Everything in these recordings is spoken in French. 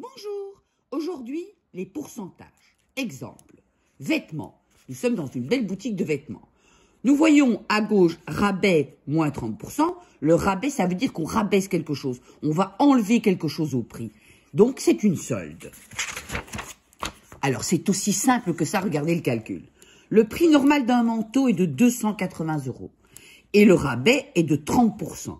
Bonjour. Aujourd'hui, les pourcentages. Exemple, vêtements. Nous sommes dans une belle boutique de vêtements. Nous voyons à gauche rabais moins 30%. Le rabais, ça veut dire qu'on rabaisse quelque chose. On va enlever quelque chose au prix. Donc c'est une solde. Alors c'est aussi simple que ça, regardez le calcul. Le prix normal d'un manteau est de 280 euros et le rabais est de 30%.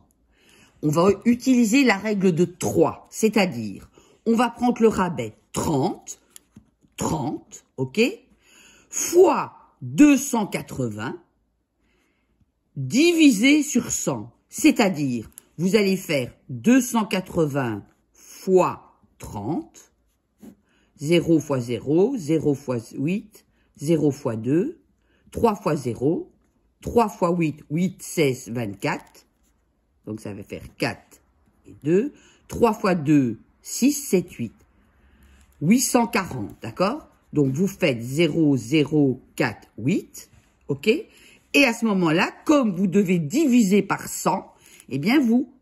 On va utiliser la règle de 3, c'est-à-dire on va prendre le rabais 30, 30, ok, fois 280, divisé sur 100. C'est-à-dire, vous allez faire 280 fois 30, 0 fois 0, 0 fois 8, 0 fois 2, 3 fois 0, 3 fois 8, 8, 16, 24. Donc ça va faire 4 et 2. 3 fois 2, 6, 7, 8. 840, d'accord Donc, vous faites 0, 0, 4, 8, ok Et à ce moment-là, comme vous devez diviser par 100, eh bien, vous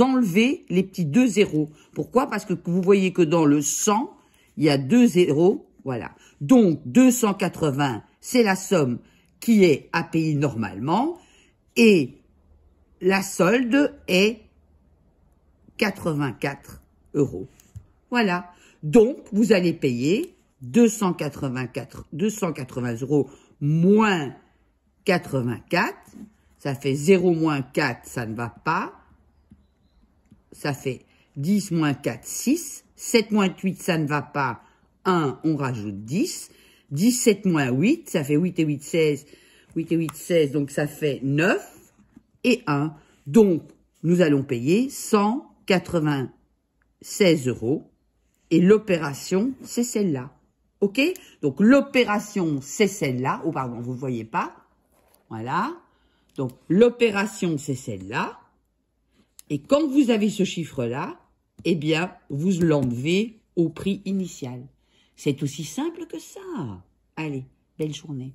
enlevez les petits deux zéros. Pourquoi Parce que vous voyez que dans le 100, il y a deux zéros, voilà. Donc, 280, c'est la somme qui est à payer normalement, et la solde est 84 euros. Voilà. Donc, vous allez payer 284, 280 euros moins 84. Ça fait 0 moins 4, ça ne va pas. Ça fait 10 moins 4, 6. 7 moins 8, ça ne va pas. 1, on rajoute 10. 17 moins 8, ça fait 8 et 8, 16. 8 et 8, 16, donc ça fait 9 et 1. Donc, nous allons payer 180 16 euros. Et l'opération, c'est celle-là. OK Donc, l'opération, c'est celle-là. Oh, pardon, vous ne voyez pas. Voilà. Donc, l'opération, c'est celle-là. Et quand vous avez ce chiffre-là, eh bien, vous l'enlevez au prix initial. C'est aussi simple que ça. Allez, belle journée.